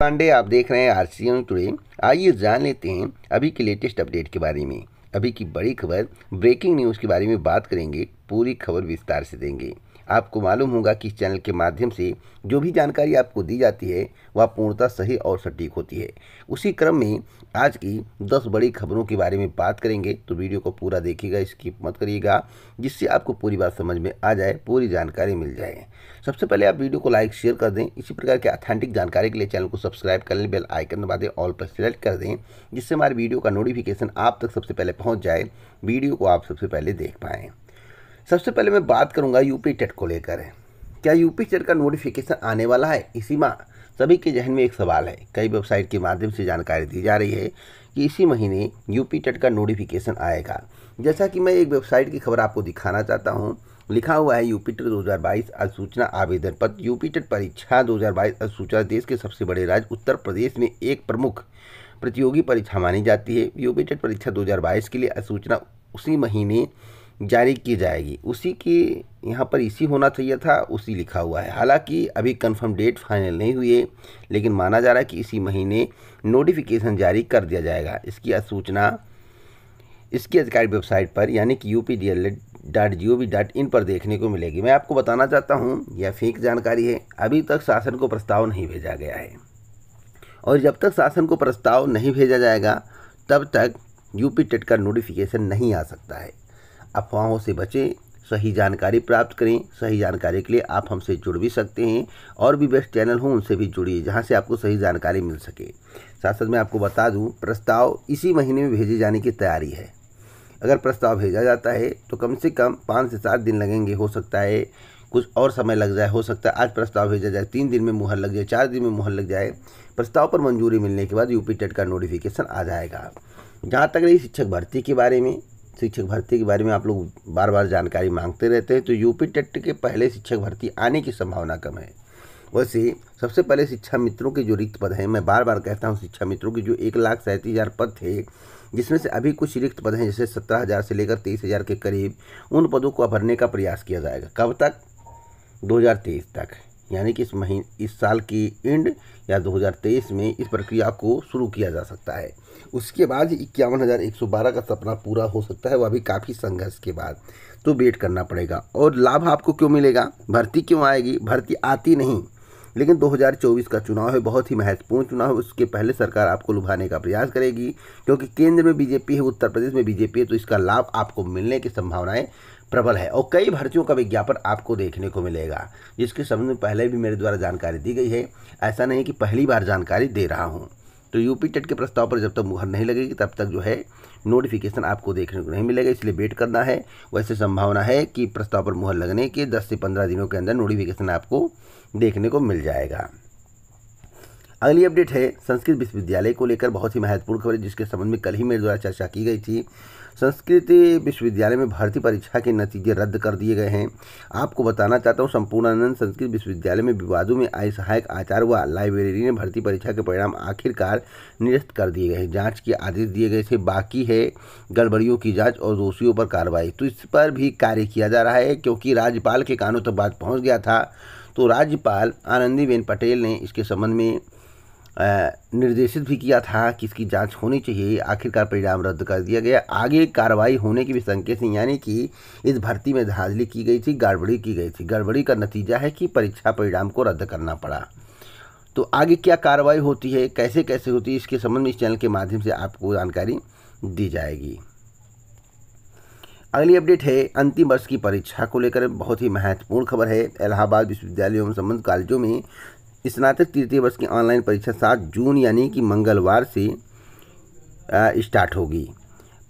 पांडे आप देख रहे हैं आर सी टुडे आइए जान लेते हैं अभी की लेटेस्ट अपडेट के बारे में अभी की बड़ी खबर ब्रेकिंग न्यूज़ के बारे में बात करेंगे पूरी खबर विस्तार से देंगे आपको मालूम होगा कि इस चैनल के माध्यम से जो भी जानकारी आपको दी जाती है वह पूर्णतः सही और सटीक होती है उसी क्रम में आज की दस बड़ी खबरों के बारे में बात करेंगे तो वीडियो को पूरा देखिएगा इसकी मत करिएगा जिससे आपको पूरी बात समझ में आ जाए पूरी जानकारी मिल जाए सबसे पहले आप वीडियो को लाइक शेयर कर दें इसी प्रकार की अथेंटिक जानकारी के लिए चैनल को सब्सक्राइब कर लें बेल आइकन दबा दें ऑल पर सिलेक्ट कर दें जिससे हमारे वीडियो का नोटिफिकेशन आप तक सबसे पहले पहुँच जाए वीडियो को आप सबसे पहले देख पाएँ सबसे पहले मैं बात करूंगा यूपी टेट को लेकर क्या यूपी टेट का नोटिफिकेशन आने वाला है इसी माह सभी के जहन में एक सवाल है कई वेबसाइट के माध्यम से जानकारी दी जा रही है कि इसी महीने यूपी टेट का नोटिफिकेशन आएगा जैसा कि मैं एक वेबसाइट की खबर आपको दिखाना चाहता हूँ लिखा हुआ है यूपी टेट दो अधिसूचना आवेदन पत्र यूपी टेट परीक्षा दो अधिसूचना देश के सबसे बड़े राज्य उत्तर प्रदेश में एक प्रमुख प्रतियोगी परीक्षा मानी जाती है यूपी टेट परीक्षा 2022 के लिए अधिसूचना उसी महीने जारी की जाएगी उसी की यहाँ पर इसी होना चाहिए था उसी लिखा हुआ है हालांकि अभी कंफर्म डेट फाइनल नहीं हुई है लेकिन माना जा रहा है कि इसी महीने नोटिफिकेशन जारी कर दिया जाएगा इसकी सूचना इसकी अधिकारिक वेबसाइट पर यानी कि U P D L dot G O V dot in पर देखने को मिलेगी मैं आपको बताना चाहता हूँ यह फेक जानकारी है अभी तक शासन को प्रस्ताव नहीं भेजा गया है और जब तक शासन को प्रस्ताव नहीं भेजा जाएगा तब तक यूपी टेट का नोटिफिकेशन नहीं आ सकता है अफवाहों से बचें सही जानकारी प्राप्त करें सही जानकारी के लिए आप हमसे जुड़ भी सकते हैं और भी बेस्ट चैनल हों उनसे भी जुड़िए जहाँ से आपको सही जानकारी मिल सके साथ साथ मैं आपको बता दूँ प्रस्ताव इसी महीने में भेजे जाने की तैयारी है अगर प्रस्ताव भेजा जाता है तो कम से कम पाँच से सात दिन लगेंगे हो सकता है कुछ और समय लग जाए हो सकता है आज प्रस्ताव भेजा जाए तीन दिन में मुहर लग जाए चार दिन में मुहर लग जाए प्रस्ताव पर मंजूरी मिलने के बाद यूपी टेट का नोटिफिकेशन आ जाएगा जहाँ तक रही शिक्षक भर्ती के बारे में शिक्षक भर्ती के बारे में आप लोग बार बार जानकारी मांगते रहते हैं तो यूपी टेट के पहले शिक्षक भर्ती आने की संभावना कम है वैसे सबसे पहले शिक्षा मित्रों के जो रिक्त पद हैं मैं बार बार कहता हूँ शिक्षा मित्रों के जो एक लाख सैंतीस हज़ार पद थे जिसमें से अभी कुछ रिक्त पद हैं जैसे सत्रह हज़ार से लेकर तेईस हज़ार के करीब उन पदों को भरने का प्रयास किया जाएगा कब तक तेईस तक यानी कि इस महीने इस साल की एंड या 2023 में इस प्रक्रिया को शुरू किया जा सकता है उसके बाद इक्यावन हज़ार एक सौ बारह का सपना पूरा हो सकता है वह भी काफ़ी संघर्ष के बाद तो वेट करना पड़ेगा और लाभ आपको क्यों मिलेगा भर्ती क्यों आएगी भर्ती आती नहीं लेकिन 2024 का चुनाव है बहुत ही महत्वपूर्ण चुनाव है उसके पहले सरकार आपको लुभाने का प्रयास करेगी क्योंकि केंद्र में बीजेपी है उत्तर प्रदेश में बीजेपी है तो इसका लाभ आपको मिलने की संभावनाएं प्रबल है और कई भर्तियों का विज्ञापन आपको देखने को मिलेगा जिसके संबंध में पहले भी मेरे द्वारा जानकारी दी गई है ऐसा नहीं कि पहली बार जानकारी दे रहा हूँ तो यूपी टेट के प्रस्ताव पर जब तक मुहर नहीं लगेगी तब तक जो है नोटिफिकेशन आपको देखने को नहीं मिलेगा इसलिए वेट करना है वैसे संभावना है कि प्रस्ताव पर मुहर लगने के 10 से 15 दिनों के अंदर नोटिफिकेशन आपको देखने को मिल जाएगा अगली अपडेट है संस्कृत विश्वविद्यालय को लेकर बहुत ही महत्वपूर्ण खबर है जिसके संबंध में कल ही मेरे द्वारा चर्चा की गई थी संस्कृत विश्वविद्यालय में भर्ती परीक्षा के नतीजे रद्द कर दिए गए हैं आपको बताना चाहता हूँ संपूर्णानंद संस्कृत विश्वविद्यालय में विवादों में आए सहायक आचार्य व ने भर्ती परीक्षा के परिणाम आखिरकार निरस्त कर दिए गए हैं जाँच के आदेश दिए गए थे बाकी है गड़बड़ियों की जाँच और दोषियों पर कार्रवाई तो इस पर भी कार्य किया जा रहा है क्योंकि राज्यपाल के कानों तक बात पहुँच गया था तो राज्यपाल आनंदीबेन पटेल ने इसके संबंध में निर्देशित भी किया था कि इसकी जांच होनी चाहिए आखिरकार परिणाम रद्द कर दिया गया आगे कार्रवाई होने के भी संकेत हैं यानी कि इस भर्ती में धांधली की गई थी गड़बड़ी की गई थी गड़बड़ी का नतीजा है कि परीक्षा परिणाम को रद्द करना पड़ा तो आगे क्या कार्रवाई होती है कैसे कैसे होती है इसके संबंध में इस चैनल के माध्यम से आपको जानकारी दी जाएगी अगली अपडेट है अंतिम वर्ष की परीक्षा को लेकर बहुत ही महत्वपूर्ण खबर है इलाहाबाद विश्वविद्यालयों में संबंध कॉलेजों में स्नातक तृतीय वर्ष की ऑनलाइन परीक्षा सात जून यानी कि मंगलवार से स्टार्ट होगी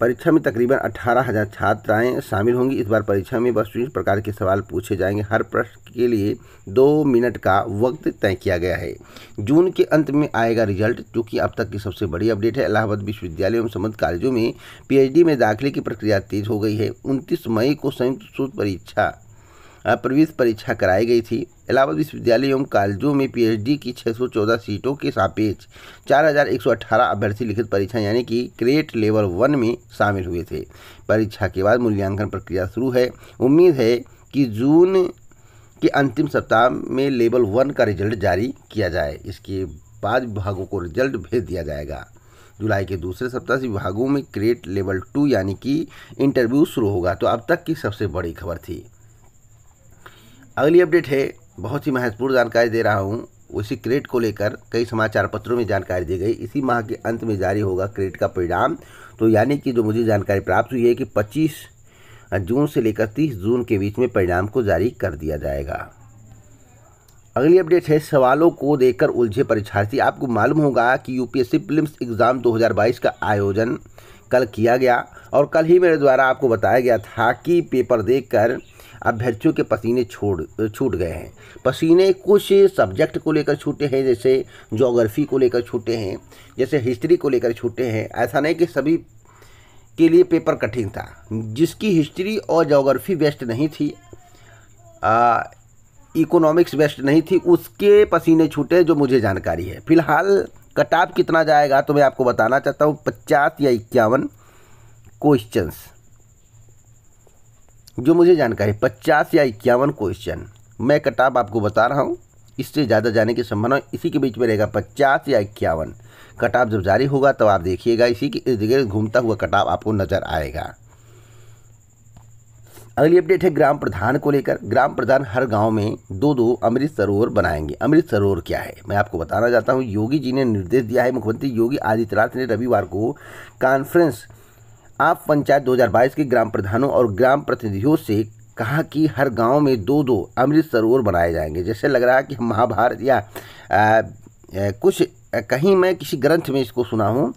परीक्षा में तकरीबन अठारह हज़ार छात्राएँ शामिल होंगी इस बार परीक्षा में बस विभिन्न प्रकार के सवाल पूछे जाएंगे हर प्रश्न के लिए दो मिनट का वक्त तय किया गया है जून के अंत में आएगा रिजल्ट जो कि अब तक की सबसे बड़ी अपडेट है इलाहाबाद विश्वविद्यालय एवं संबंध कॉलेजों में पीएचडी में दाखिले की प्रक्रिया तेज हो गई है उनतीस मई को संयुक्त शोध परीक्षा प्रवेश परीक्षा कराई गई थी इलाहाबाद विश्वविद्यालय एवं कॉलेजों में पीएचडी की 614 सीटों के सापेक्ष 4,118 अभ्यर्थी लिखित परीक्षा यानी कि ग्रेट लेवल वन में शामिल हुए थे परीक्षा के बाद मूल्यांकन प्रक्रिया शुरू है उम्मीद है कि जून के अंतिम सप्ताह में लेवल वन का रिजल्ट जारी किया जाए इसके बाद विभागों को रिजल्ट भेज दिया जाएगा जुलाई के दूसरे सप्ताह से विभागों में क्रेट लेवल टू यानी कि इंटरव्यू शुरू होगा तो अब तक की सबसे बड़ी खबर थी अगली अपडेट है बहुत ही महत्वपूर्ण जानकारी दे रहा हूँ उसी क्रेड को लेकर कई समाचार पत्रों में जानकारी दी गई इसी माह के अंत में जारी होगा क्रेड का परिणाम तो यानी कि जो मुझे जानकारी प्राप्त हुई है कि 25 जून से लेकर 30 जून के बीच में परिणाम को जारी कर दिया जाएगा अगली अपडेट है सवालों को देखकर उलझे परीक्षार्थी आपको मालूम होगा कि यूपीएससी प्रीलिम्स एग्ज़ाम 2022 का आयोजन कल किया गया और कल ही मेरे द्वारा आपको बताया गया था कि पेपर देखकर कर अभ्यर्थियों के पसीने छोड़ छूट गए हैं पसीने कुछ सब्जेक्ट को लेकर छूटे हैं जैसे जोग्राफ़ी को लेकर छूटे हैं जैसे हिस्ट्री को लेकर छूटे हैं ऐसा नहीं कि सभी के लिए पेपर कठिन था जिसकी हिस्ट्री और जोग्राफ़ी बेस्ट नहीं थी इकोनॉमिक्स बेस्ट नहीं थी उसके पसीने छूटे जो मुझे जानकारी है फिलहाल कटाप कितना जाएगा तो मैं आपको बताना चाहता हूँ पचास या इक्यावन क्वेश्चंस जो मुझे जानकारी पचास या इक्यावन क्वेश्चन मैं कटाप आपको बता रहा हूँ इससे ज़्यादा जाने की संभावना इसी के बीच में रहेगा पचास या इक्यावन कटाप जब जारी होगा तब तो आप देखिएगा इसी के इर्द गिर्द घूमता हुआ कटाप आपको नज़र आएगा अगली अपडेट है ग्राम प्रधान को लेकर ग्राम प्रधान हर गांव में दो दो अमृत सरोवर बनाएंगे अमृत सरोवर क्या है मैं आपको बताना चाहता हूं योगी जी ने निर्देश दिया है मुख्यमंत्री योगी आदित्यनाथ ने रविवार को कॉन्फ्रेंस आप पंचायत 2022 के ग्राम प्रधानों और ग्राम प्रतिनिधियों से कहा कि हर गांव में दो दो अमृत सरोवर बनाए जाएंगे जैसे लग रहा है कि महाभारत या आ, कुछ कहीं मैं किसी ग्रंथ में इसको सुना हूँ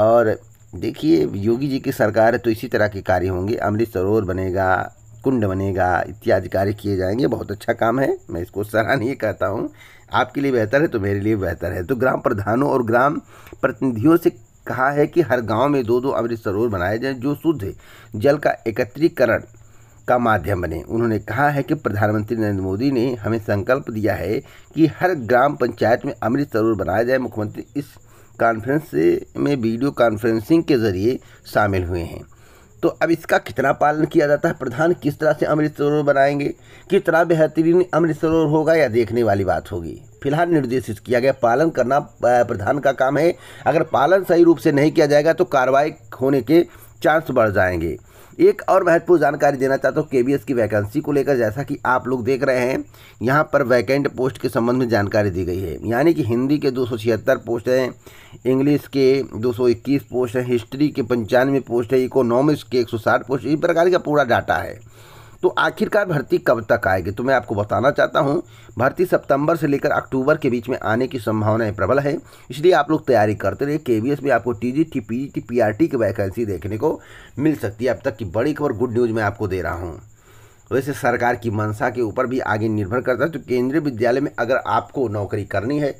और देखिए योगी जी की सरकार है तो इसी तरह के कार्य होंगे अमृत सरोवर बनेगा कुंड बनेगा इत्यादि कार्य किए जाएंगे बहुत अच्छा काम है मैं इसको सराहनीय कहता हूँ आपके लिए बेहतर है तो मेरे लिए बेहतर है तो ग्राम प्रधानों और ग्राम प्रतिनिधियों से कहा है कि हर गांव में दो दो अमृत सरोवर बनाए जाएं जो शुद्ध जल का एकत्रीकरण का माध्यम बने उन्होंने कहा है कि प्रधानमंत्री नरेंद्र मोदी ने हमें संकल्प दिया है कि हर ग्राम पंचायत में अमृत सरोवर बनाया जाए मुख्यमंत्री इस कॉन्फ्रेंस में वीडियो कॉन्फ्रेंसिंग के जरिए शामिल हुए हैं तो अब इसका कितना पालन किया जाता है प्रधान किस तरह से अमृत सरोवर बनाएंगे किस तरह बेहतरीन अमृत सरोवर होगा या देखने वाली बात होगी फिलहाल निर्देशित किया गया पालन करना प्रधान का काम है अगर पालन सही रूप से नहीं किया जाएगा तो कार्रवाई होने के चांस बढ़ जाएंगे एक और महत्वपूर्ण जानकारी देना चाहता हूँ के की वैकेंसी को लेकर जैसा कि आप लोग देख रहे हैं यहाँ पर वैकेंट पोस्ट के संबंध में जानकारी दी गई है यानी कि हिंदी के दो पोस्ट हैं इंग्लिश के दो पोस्ट हैं हिस्ट्री के पंचानवे पोस्ट है इकोनॉमिक्स के एक पोस्ट इस प्रकार का पूरा डाटा है तो आखिरकार भर्ती कब तक आएगी तो मैं आपको बताना चाहता हूँ भर्ती सितंबर से लेकर अक्टूबर के बीच में आने की संभावनाएं प्रबल है इसलिए आप लोग तैयारी करते रहे के में आपको T G T P T P R T की वैकेंसी देखने को मिल सकती है अब तक की बड़ी खबर गुड न्यूज़ मैं आपको दे रहा हूँ वैसे सरकार की मंशा के ऊपर भी आगे निर्भर करता है तो केंद्रीय विद्यालय में अगर आपको नौकरी करनी है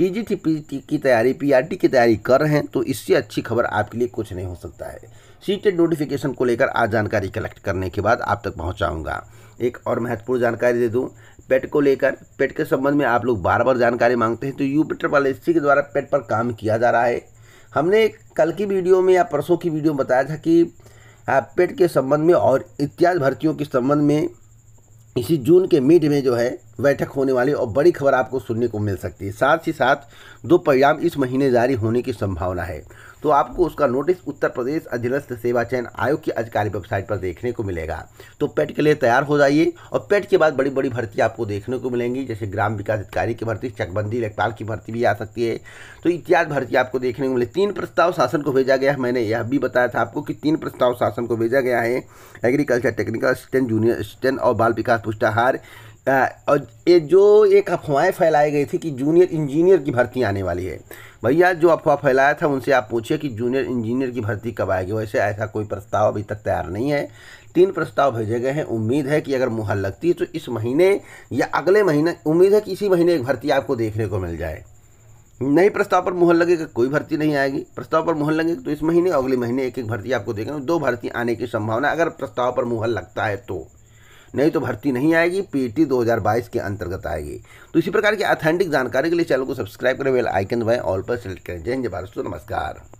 जी टी की तैयारी पीआरटी की तैयारी कर रहे हैं तो इससे अच्छी खबर आपके लिए कुछ नहीं हो सकता है सीटेट नोटिफिकेशन को लेकर आज जानकारी कलेक्ट करने के बाद आप तक पहुंचाऊंगा एक और महत्वपूर्ण जानकारी दे दूँ पेट को लेकर पेट के संबंध में आप लोग बार बार जानकारी मांगते हैं तो यूपीटर पॉलिसी के द्वारा पेट पर काम किया जा रहा है हमने कल की वीडियो में या परसों की वीडियो में बताया था कि पेट के संबंध में और इत्यादि भर्तियों के संबंध में इसी जून के मिड में जो है बैठक होने वाली और बड़ी खबर आपको सुनने को मिल सकती है साथ ही साथ दो परिणाम इस महीने जारी होने की संभावना है तो आपको उसका नोटिस उत्तर प्रदेश अधीनस्थ सेवा चयन आयोग की अधिकारी वेबसाइट पर देखने को मिलेगा तो पेट के लिए तैयार हो जाइए और पेट के बाद बड़ी बड़ी भर्ती आपको देखने को मिलेंगी जैसे ग्राम विकास अधिकारी की भर्ती चकबंदी लेखपाल की भर्ती भी आ सकती है तो इत्यादि भर्ती आपको देखने को मिले तीन प्रस्ताव शासन को भेजा गया है मैंने यह भी बताया था आपको कि तीन प्रस्ताव शासन को भेजा गया है agriculture technical assistant junior assistant और बाल विकास पुष्टाहार और ये जो एक अफवाहें फैलाई गई थी कि जूनियर इंजीनियर की भर्ती आने वाली है भैया जो अफवाह फैलाया था उनसे आप पूछिए कि जूनियर इंजीनियर की भर्ती कब आएगी वैसे ऐसा कोई प्रस्ताव अभी तक तैयार नहीं है तीन प्रस्ताव भेजे गए हैं उम्मीद है कि अगर मुहर लगती है तो इस महीने या अगले महीने उम्मीद है कि इसी महीने एक भर्ती आपको देखने को मिल जाए नहीं प्रस्ताव पर मुहर लगेगा कोई भर्ती नहीं आएगी प्रस्ताव पर मुहर लगेगी तो इस महीने अगले महीने एक एक भर्ती आपको देखने दो भर्ती आने की संभावना अगर प्रस्ताव पर मुहर लगता है तो नहीं तो भर्ती नहीं आएगी पीटी 2022 के अंतर्गत आएगी तो इसी प्रकार की अथेंटिक जानकारी के लिए चैनल को सब्सक्राइब करें वेल आइकन दबाएं ऑल पर सेलेक्ट करें जय हिंद भारत नमस्कार